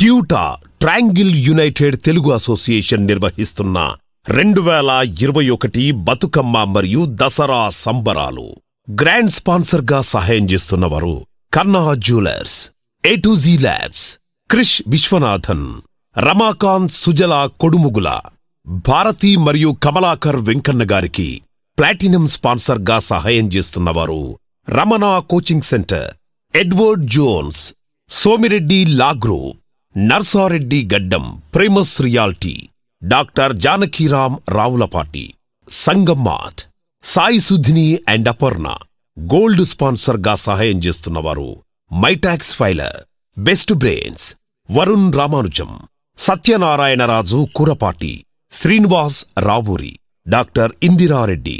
TUTA Triangle United Telugu Association నిర్వహిస్తున్న రెండు వేల ఇరవై ఒకటి బతుకమ్మ మరియు దసరా సంబరాలు గ్రాండ్ స్పాన్సర్గా సహాయం చేస్తున్నవారు Kanna Jewellers A to Z Labs Krish Viswanathan Ramakanth Sujala Kodumugula Bharati మరియు కమలాకర్ వెంకన్న గారికి ప్లాటినం స్పాన్సర్గా సహాయం చేస్తున్నవారు Ramana Coaching Centre Edward Jones Somireddy Law Group Narsareddy Gaddam ప్రేమస్ రియాల్టీ డాక్టర్ జానకీరామ్ రావులపాటి సంగమ్మాత్ సాయి సుధిని అండ్ అపర్ణ గోల్డ్ స్పాన్సర్గా సహాయం చేస్తున్నవారు My Tax Filer Best Brains Varun Ramanujam Satyanarayanaraju Kurapati Srinivas Ravuri doctor Indirareddy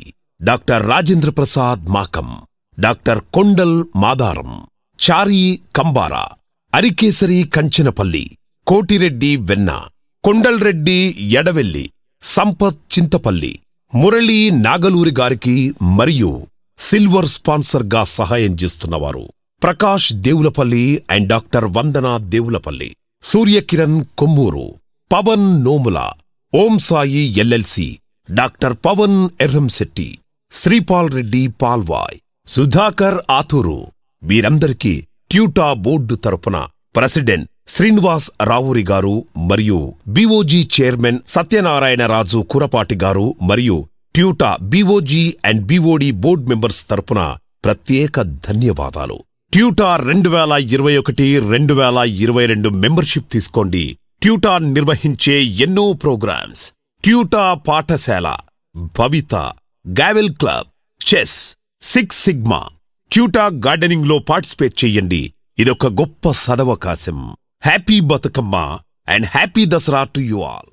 doctor Rajendra Prasad Makam doctor Kondal Madaram Chary Kambara Arikesari Kanchanapalli Koti Reddy Venna Kondalreddy Edavelli Sampath Chintapalli Murali నాగలూరి గారికి మరియు సిల్వర్ స్పాన్సర్గా సహాయం చేస్తున్నవారు Prakash Devulapalli and doctor Vandana Devulapalli Suryakiran Kommuru Pavan Nomula Om Sai LLC doctor Pavan Erramsetti Sripal Reddy Palvai Sudhakar Aturu వీరందరికీ ట్యూటా బోర్డు తరపున ప్రెసిడెంట్ శ్రీనివాస్ రావురి గారు మరియు బీఓజీ చైర్మన్ సత్యనారాయణ రాజు కురపాటి గారు మరియు TUTA BOG and BOD board members తరపున ప్రత్యేక ధన్యవాదాలు ట్యూటా రెండు వేల ఇరవై ఒకటి రెండు వేల ఇరవై రెండు మెంబర్షిప్ తీసుకోండి ట్యూటా నిర్వహించే ఎన్నో programmes TUTA Pathashala Bhavita Gavel Club chess Six Sigma gardening లో పార్టిసిపేట్ చేయండి ఇదొక గొప్ప సదవకాశం happy Bathukamma and happy Dasara to you all